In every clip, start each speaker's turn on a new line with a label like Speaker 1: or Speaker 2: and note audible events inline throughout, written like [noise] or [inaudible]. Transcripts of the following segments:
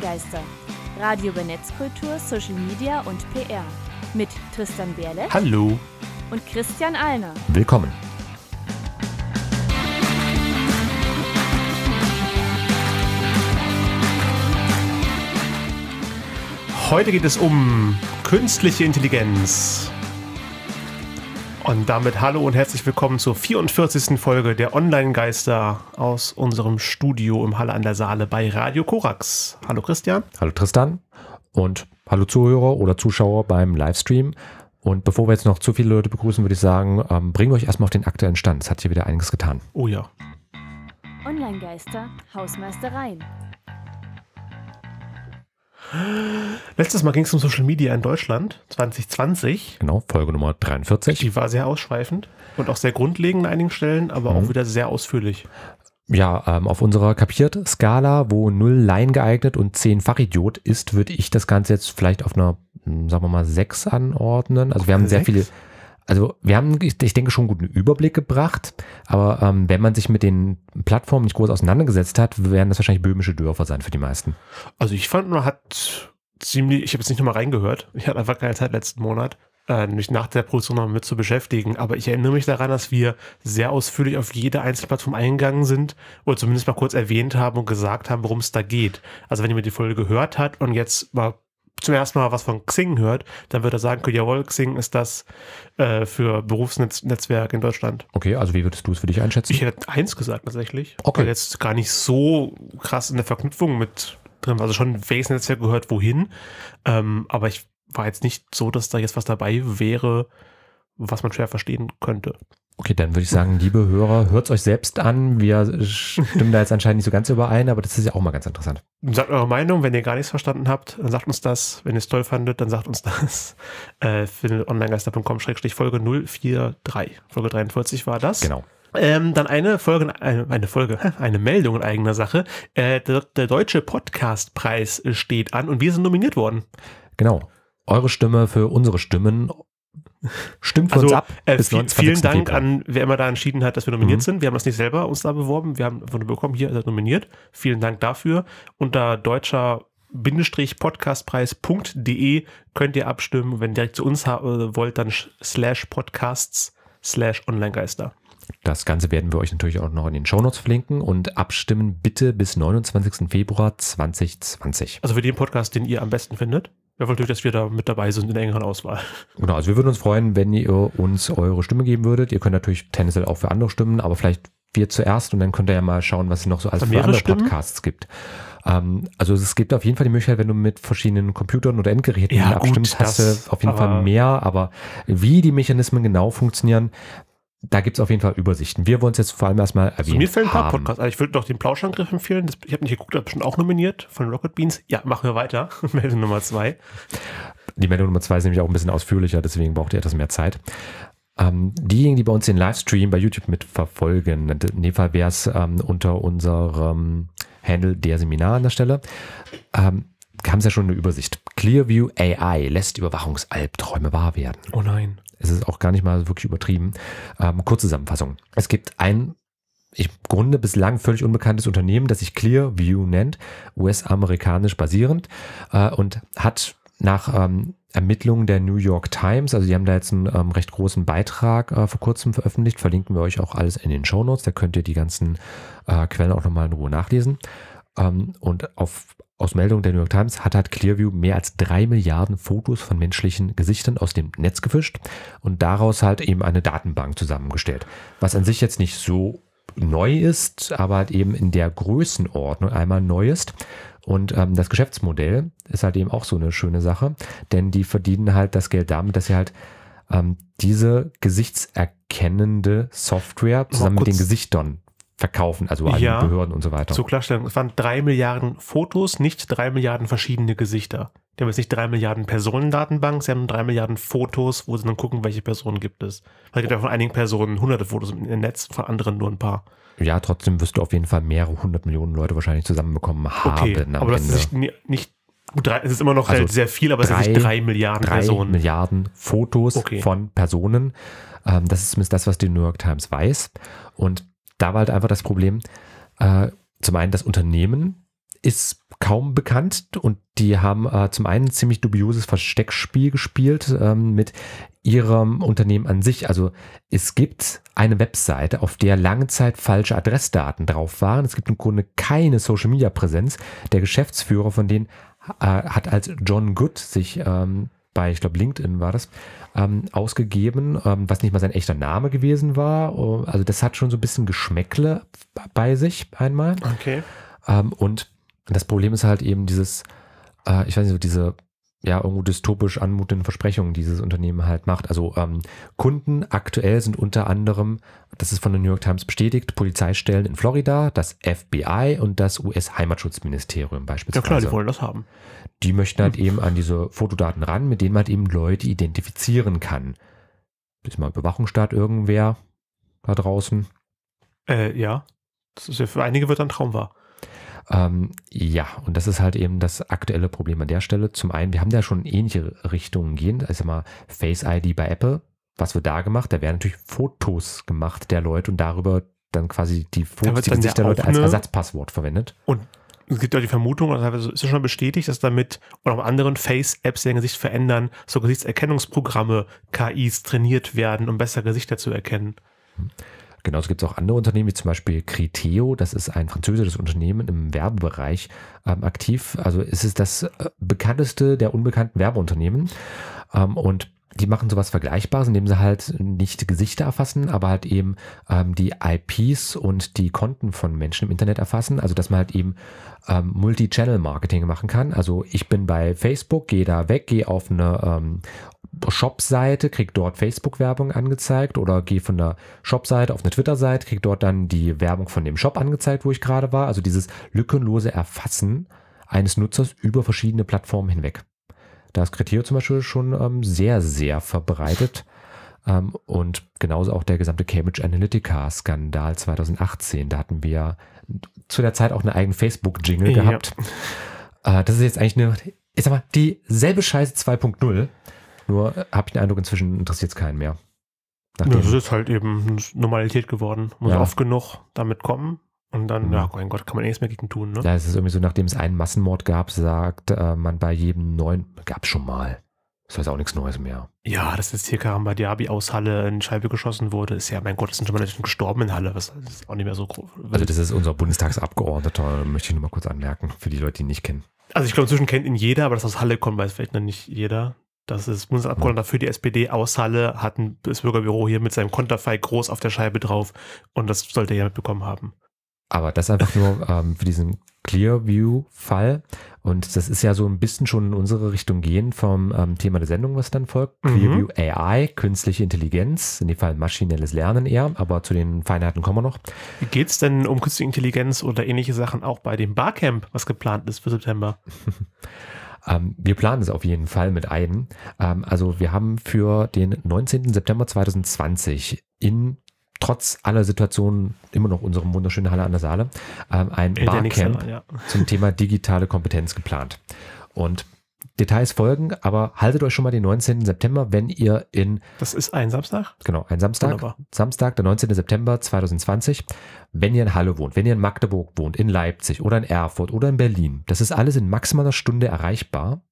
Speaker 1: Kleingeister. Radio über Netzkultur, Social Media und PR.
Speaker 2: Mit Tristan Berle. Hallo. Und Christian Alner. Willkommen. Heute geht es um künstliche Intelligenz. Und damit hallo und herzlich willkommen zur 44. Folge der Online-Geister aus unserem Studio im Halle an der Saale bei Radio Korax. Hallo Christian.
Speaker 1: Hallo Tristan und hallo Zuhörer oder Zuschauer beim Livestream. Und bevor wir jetzt noch zu viele Leute begrüßen, würde ich sagen, ähm, bringen wir euch erstmal auf den aktuellen Stand.
Speaker 2: Es hat hier wieder einiges getan. Oh ja. Online-Geister, Hausmeistereien. Letztes Mal ging es um Social Media in Deutschland, 2020. Genau, Folge Nummer 43. Die war sehr ausschweifend und auch sehr grundlegend an einigen Stellen, aber mhm. auch wieder sehr ausführlich.
Speaker 1: Ja, ähm, auf unserer kapiert Skala, wo 0 Laien geeignet und 10 Fachidiot ist, würde ich das Ganze jetzt vielleicht auf einer, hm, sagen wir mal, 6 anordnen. Also wir haben 6? sehr viele also wir haben, ich denke, schon einen guten Überblick gebracht, aber ähm, wenn man sich mit den Plattformen nicht groß auseinandergesetzt hat, werden das wahrscheinlich böhmische Dörfer
Speaker 2: sein für die meisten. Also ich fand, man hat ziemlich, ich habe jetzt nicht nochmal reingehört, ich hatte einfach keine Zeit letzten Monat, äh, mich nach der Produktion nochmal mit zu beschäftigen, aber ich erinnere mich daran, dass wir sehr ausführlich auf jede Einzelplattform eingegangen sind oder zumindest mal kurz erwähnt haben und gesagt haben, worum es da geht. Also wenn jemand die Folge gehört hat und jetzt mal zum ersten Mal was von Xing hört, dann wird er sagen können, jawohl, Xing ist das äh, für Berufsnetzwerk in Deutschland.
Speaker 1: Okay, also wie würdest du es für dich
Speaker 2: einschätzen? Ich hätte eins gesagt tatsächlich. Okay. Weil jetzt gar nicht so krass in der Verknüpfung mit drin war. Also schon, welches Netzwerk gehört wohin. Ähm, aber ich war jetzt nicht so, dass da jetzt was dabei wäre, was man schwer verstehen könnte.
Speaker 1: Okay, dann würde ich sagen, liebe Hörer, hört es euch selbst an. Wir stimmen da jetzt anscheinend nicht so ganz überein, aber das ist ja auch mal ganz
Speaker 2: interessant. Sagt eure Meinung, wenn ihr gar nichts verstanden habt, dann sagt uns das. Wenn ihr es toll fandet, dann sagt uns das. [laughs] Äh, findet onlinegeister.com-folge 043. Folge 43 war das. Genau. Ähm, dann eine Folge, eine, Folge, eine Meldung in eigener Sache. Äh, der, der Deutsche Podcastpreis steht an und wir sind nominiert worden.
Speaker 1: Genau eure Stimme für unsere Stimmen Stimmt von also, ab. Äh, bis 19. Vielen Dank Februar.
Speaker 2: an wer immer da entschieden hat, dass wir nominiert mhm. sind. Wir haben das nicht selber uns da beworben. Wir haben von bekommen, hier ist er nominiert. Vielen Dank dafür. Unter deutscher podcastpreis.de könnt ihr abstimmen. Wenn ihr direkt zu uns äh, wollt, dann slash podcasts slash onlinegeister.
Speaker 1: Das Ganze werden wir euch natürlich auch noch in den Shownotes verlinken und abstimmen bitte bis 29. Februar 2020.
Speaker 2: Also für den Podcast, den ihr am besten findet? einfach durch, dass wir da mit dabei sind in der engeren Auswahl.
Speaker 1: Genau, also wir würden uns freuen, wenn ihr uns eure Stimme geben würdet. Ihr könnt natürlich tendenziell auch für andere stimmen, aber vielleicht wir zuerst und dann könnt ihr ja mal schauen, was es noch so als für andere stimmen? Podcasts gibt. Ähm, also es gibt auf jeden Fall die Möglichkeit, wenn du mit verschiedenen Computern oder Endgeräten ja, abstimmst, gut, hast du auf jeden Fall mehr, aber wie die Mechanismen genau funktionieren, da gibt es auf jeden Fall Übersichten. Wir wollen es jetzt vor allem erstmal erwähnen. Also mir fällt ein paar
Speaker 2: Podcasts. Also ich würde noch den Plauschangriff empfehlen. Das, ich habe nicht geguckt, aber bestimmt auch nominiert von Rocket Beans. Ja, machen wir weiter. [laughs] Meldung Nummer zwei.
Speaker 1: Die Meldung Nummer zwei ist nämlich auch ein bisschen ausführlicher, deswegen braucht ihr etwas mehr Zeit. Ähm, diejenigen, die bei uns den Livestream bei YouTube mitverfolgen, in dem Fall wäre es ähm, unter unserem Handle der Seminar an der Stelle, ähm, haben es ja schon eine Übersicht. Clearview AI lässt Überwachungsalbträume wahr werden. Oh nein. Es ist auch gar nicht mal wirklich übertrieben. Ähm, Zusammenfassung. Es gibt ein ich grunde bislang völlig unbekanntes Unternehmen, das sich Clearview nennt, US-amerikanisch basierend äh, und hat nach ähm, Ermittlungen der New York Times, also die haben da jetzt einen ähm, recht großen Beitrag äh, vor kurzem veröffentlicht, verlinken wir euch auch alles in den Show Notes, da könnt ihr die ganzen äh, Quellen auch nochmal in Ruhe nachlesen. Ähm, und auf, aus Meldung der New York Times hat, halt Clearview mehr als drei Milliarden Fotos von menschlichen Gesichtern aus dem Netz gefischt und daraus halt eben eine Datenbank zusammengestellt. Was an sich jetzt nicht so neu ist, aber halt eben in der Größenordnung einmal neu ist. Und ähm, das Geschäftsmodell ist halt eben auch so eine schöne Sache, denn die verdienen halt das Geld damit, dass sie halt ähm, diese gesichtserkennende Software zusammen mit den Gesichtern verkaufen, also an ja, Behörden und so weiter. Zur
Speaker 2: Klarstellung, es waren drei Milliarden Fotos, nicht drei Milliarden verschiedene Gesichter. Die haben jetzt nicht drei Milliarden Personendatenbank, sie haben drei Milliarden Fotos, wo sie dann gucken, welche Personen gibt es. Weil es gibt ja von einigen Personen hunderte Fotos im Netz, von anderen nur ein paar.
Speaker 1: Ja, trotzdem wirst du auf jeden Fall mehrere hundert Millionen Leute wahrscheinlich zusammenbekommen haben. Okay, aber das ist
Speaker 2: nicht, nicht Drei, es ist immer noch also sehr viel, aber drei, es sind nicht drei Milliarden drei Personen. Milliarden Fotos okay. von
Speaker 1: Personen. Ähm, das ist zumindest das, was die New York Times weiß. Und da war halt einfach das Problem, äh, zum einen das Unternehmen ist kaum bekannt und die haben äh, zum einen ein ziemlich dubioses Versteckspiel gespielt ähm, mit ihrem Unternehmen an sich. Also es gibt eine Webseite, auf der lange Zeit falsche Adressdaten drauf waren. Es gibt im Grunde keine Social-Media-Präsenz. Der Geschäftsführer von denen äh, hat als John Good sich ähm, bei, ich glaube, LinkedIn war das, ähm, ausgegeben, ähm, was nicht mal sein echter Name gewesen war. Oh, also das hat schon so ein bisschen Geschmäckle bei sich einmal. Okay. Ähm, und das Problem ist halt eben dieses, äh, ich weiß nicht, so diese ja, irgendwo dystopisch anmutenden Versprechungen dieses Unternehmen halt macht. Also ähm, Kunden aktuell sind unter anderem, das ist von der New York Times bestätigt, Polizeistellen in Florida, das FBI und das US-Heimatschutzministerium beispielsweise. Ja klar, die wollen das haben. Die möchten halt eben an diese Fotodaten ran, mit denen man halt eben Leute identifizieren kann. Ist mal Bewachung irgendwer da draußen?
Speaker 2: Äh, ja. Das ist ja für einige wird ein Traum wahr.
Speaker 1: Ähm, ja, und das ist halt eben das aktuelle Problem an der Stelle. Zum einen, wir haben da schon ähnliche Richtungen gehen. Also mal Face ID bei Apple. Was wird da gemacht? Da werden natürlich Fotos gemacht der Leute und darüber dann quasi die Fotos, die sich der Leute als Ersatzpasswort verwendet.
Speaker 2: Und es gibt ja die Vermutung, also ist ja schon bestätigt, dass damit und auch anderen Face-Apps deren Gesicht verändern, so Gesichtserkennungsprogramme, KIs trainiert werden, um besser Gesichter zu erkennen. Hm. Genauso
Speaker 1: gibt es auch andere Unternehmen, wie zum Beispiel Criteo, das ist ein französisches Unternehmen im Werbebereich ähm, aktiv. Also es ist das äh, bekannteste der unbekannten Werbeunternehmen. Ähm, und die machen sowas Vergleichbares, indem sie halt nicht Gesichter erfassen, aber halt eben ähm, die IPs und die Konten von Menschen im Internet erfassen. Also dass man halt eben ähm, Multi-Channel-Marketing machen kann. Also ich bin bei Facebook, gehe da weg, gehe auf eine ähm, Shop-Seite, kriege dort Facebook-Werbung angezeigt oder gehe von der Shop-Seite auf eine Twitter-Seite, kriege dort dann die Werbung von dem Shop angezeigt, wo ich gerade war. Also dieses lückenlose Erfassen eines Nutzers über verschiedene Plattformen hinweg. Da ist Kriterio zum Beispiel schon ähm, sehr, sehr verbreitet. Ähm, und genauso auch der gesamte Cambridge Analytica-Skandal 2018. Da hatten wir zu der Zeit auch einen eigenen Facebook-Jingle ja. gehabt. Äh, das ist jetzt eigentlich eine, ich sag mal, dieselbe Scheiße 2.0. Nur äh, habe ich den Eindruck, inzwischen interessiert es keinen mehr. Nachdem. Das
Speaker 2: ist halt eben Normalität geworden. Muss ja. oft genug damit kommen. Und dann, mhm. ja, oh mein Gott, kann man eh nichts mehr gegen tun. Ne? Ja, es ist irgendwie
Speaker 1: so, nachdem es einen Massenmord gab, sagt äh, man bei jedem neuen, gab es schon mal. Das heißt auch nichts Neues mehr.
Speaker 2: Ja, dass jetzt hier Karambadiabi aus Halle in Scheibe geschossen wurde, ist ja, mein Gott, es sind schon mal Menschen gestorben in Halle. das ist auch nicht mehr so groß. Also, das ist unser
Speaker 1: Bundestagsabgeordneter, möchte ich nur mal kurz anmerken, für die Leute, die ihn nicht kennen.
Speaker 2: Also, ich glaube, inzwischen kennt ihn jeder, aber das aus Halle kommt, weiß vielleicht noch nicht jeder. Das ist Bundesabgeordneter für die SPD aus Halle, hat ein, das Bürgerbüro hier mit seinem Konterfei groß auf der Scheibe drauf und das sollte er mitbekommen haben.
Speaker 1: Aber das einfach nur ähm, für diesen Clearview-Fall. Und das ist ja so ein bisschen schon in unsere Richtung gehen vom ähm, Thema der Sendung, was dann folgt. Mhm. Clearview AI, künstliche Intelligenz, in dem Fall maschinelles Lernen eher, aber zu den Feinheiten
Speaker 2: kommen wir noch. Geht es denn um künstliche Intelligenz oder ähnliche Sachen auch bei dem Barcamp, was geplant ist für September? [laughs]
Speaker 1: Ähm, wir planen es auf jeden Fall mit einem. Ähm, also wir haben für den 19. September 2020 in trotz aller Situationen immer noch unserem wunderschönen Halle an der Saale ähm, ein Barcamp ja. zum Thema digitale Kompetenz geplant. Und Details folgen, aber haltet euch schon mal den 19. September, wenn ihr in. Das ist ein Samstag? Genau, ein Samstag. Wunderbar. Samstag, der 19. September 2020. Wenn ihr in Halle wohnt, wenn ihr in Magdeburg wohnt, in Leipzig oder in Erfurt oder in Berlin, das ist alles in maximaler Stunde erreichbar.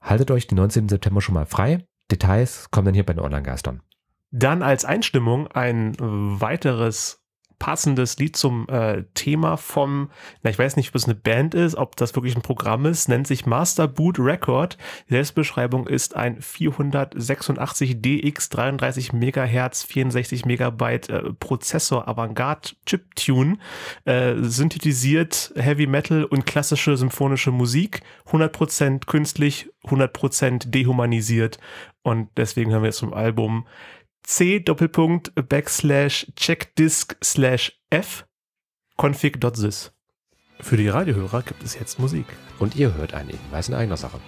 Speaker 1: Haltet euch den 19. September schon mal frei. Details kommen dann hier bei den Online-Geistern.
Speaker 2: Dann als Einstimmung ein weiteres passendes Lied zum äh, Thema vom, na, ich weiß nicht, ob es eine Band ist, ob das wirklich ein Programm ist, nennt sich Master Boot Record. Die Selbstbeschreibung ist ein 486 DX 33 Megahertz 64 Megabyte äh, Prozessor Avantgarde Chiptune, äh, synthetisiert Heavy Metal und klassische symphonische Musik, 100% künstlich, 100% dehumanisiert und deswegen hören wir jetzt zum Album c Doppelpunkt backslash checkdisk slash f config.sys. Für die Radiohörer gibt es jetzt Musik. Und ihr hört einen Hinweis in eigener Sache.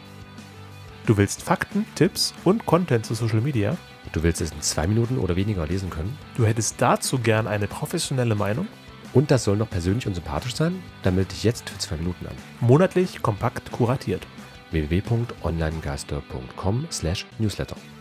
Speaker 2: Du willst Fakten, Tipps und Content zu Social Media? Du willst es in zwei Minuten oder weniger lesen können? Du hättest dazu gern eine
Speaker 1: professionelle Meinung? Und das soll noch persönlich und sympathisch sein? Dann melde dich jetzt für zwei Minuten an. Monatlich kompakt kuratiert. www.onlinegeister.com/newsletter slash